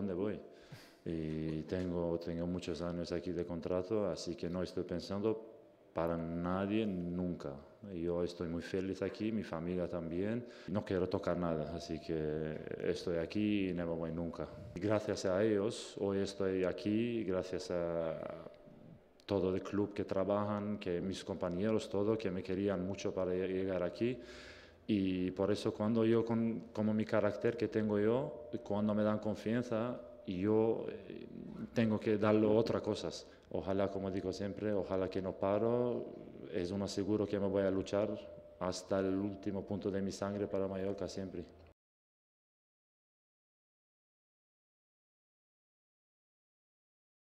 dónde voy. Y tengo, tengo muchos años aquí de contrato, así que no estoy pensando para nadie nunca. Yo estoy muy feliz aquí, mi familia también. No quiero tocar nada, así que estoy aquí y no me voy nunca. Gracias a ellos, hoy estoy aquí, gracias a todo el club que trabajan, que mis compañeros, todo, que me querían mucho para llegar aquí. Y por eso cuando yo, con, como mi carácter que tengo yo, cuando me dan confianza, yo eh, tengo que darle otras cosas. Ojalá, como digo siempre, ojalá que no paro. Es un aseguro que me voy a luchar hasta el último punto de mi sangre para Mallorca siempre.